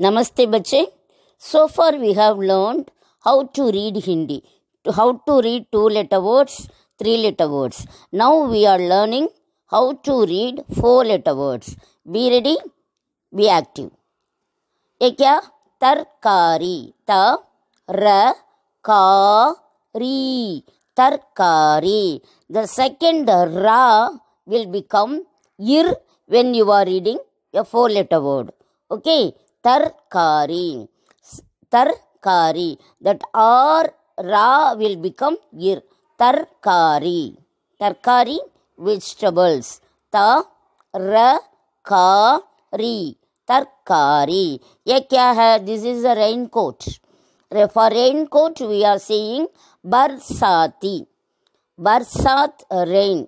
Namaste bache. So far we have learned how to read Hindi, how to read two letter words, three letter words. Now we are learning how to read four letter words. Be ready, be active. Ekya tarkari ta ra ka ri tarkari. The second ra will become ir when you are reading a four letter word. Okay, tarkari tarkari that r ra will become ir tarkari tarkari vegetables ta ra ka ri tarkari ye kya hai this is a raincoat for raincoat we are saying barsati barsat rain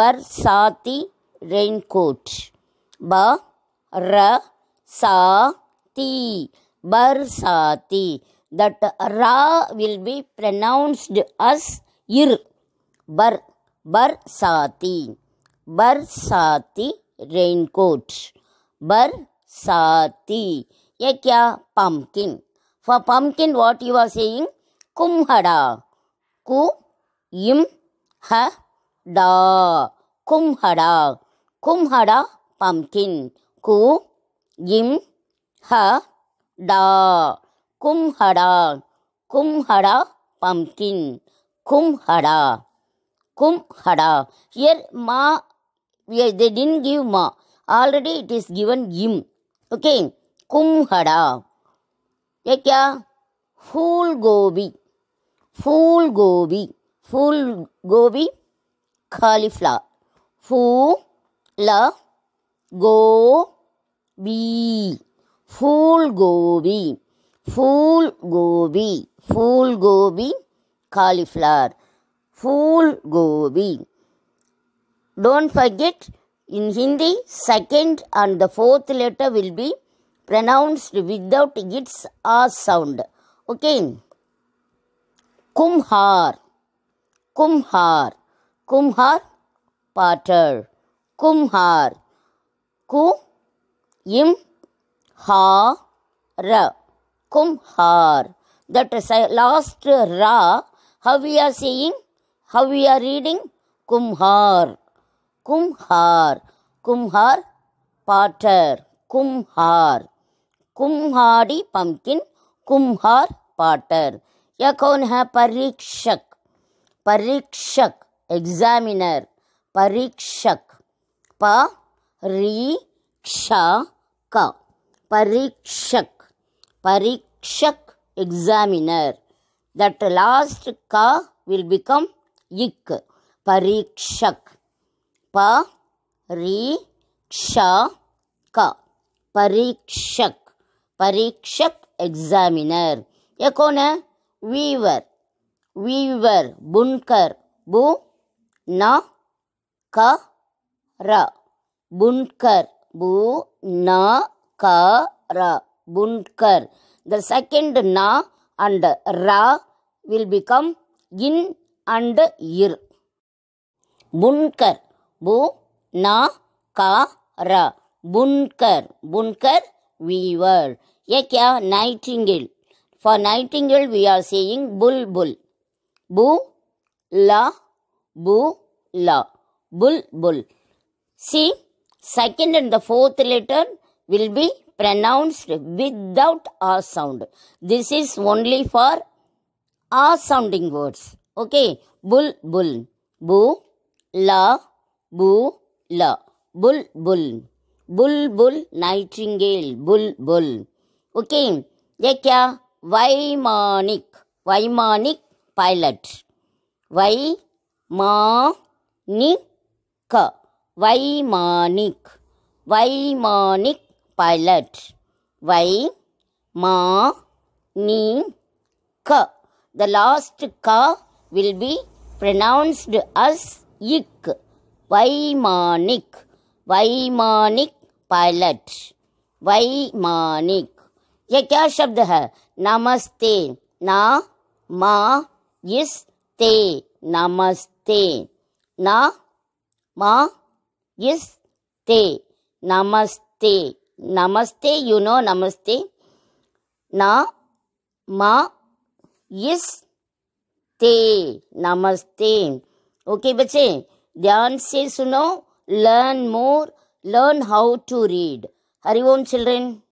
barsati raincoat ba ra sa Barsati, Barsati. That Ra will be pronounced as Ir. Bar, Barsati, Barsati raincoat. Barsati. ये क्या pumpkin for pumpkin what you are saying kumhada ku im ha da kumhada kumhada pumpkin ku im Ha da Her, hara kumhara, hara pumpkin, hara kumhara, hara Here, ma, they didn't give ma. Already it is given im. Okay, kumhara. ये क्या full गोभी फूल गोभी फूल गोभी cauliflower. full la, go, be. Phool gobhi phool gobhi phool gobhi cauliflower phool gobhi don't forget in Hindi second and the fourth letter will be pronounced without its R sound. Okay. Kumhar, Kumhar, Kumhar, Patar, Kumhar, Kum, Im, ha ra kumhar. That uh, last ra, how we are saying, how we are reading? Kumhar. Kumhar. Kumhar potter. Kumhar. Kumhari pumpkin. Kumhar potter. या parikshak. Parikshak, Examiner. Parikshak. Pa. परीक्षक परीक्षा ka. Parikshak parikshak examiner that last ka will become ik parikshak प रीक्षा का परीक्षक parikshak examiner ये कौन है वीवर वीवर बुनकर बु न क र बुनकर बु न kara bunkar. The second na and ra will become in and ir. Bunkar bu na kara bunkar bunkar weaver. Ye kya nightingale. For nightingale we are saying bul bul. Bu la bu la bul bul. See second and the fourth letter will be pronounced without R sound. This is only for R sounding words. Okay. Bull, bull. Boo, la, boo, la. Bull, bull. Bull, bull, nightingale. Bull, bull. Okay. ये क्या वैमानिक pilot. Pilot वैमानिक वैमानिक pilot. Why? Ma, ni, ka. The last ka will be pronounced as ik. Vaimanik. Vaimanik pilot vaimanik यह क्या शब्द है नमस्ते ना मा इस ते नमस्ते ना मा इस ते नमस्ते नमस्ते यू नमस्ते ना मा इस ते नमस्ते ओके बच्चे ध्यान से सुनो learn more learn how to read Hariom Om children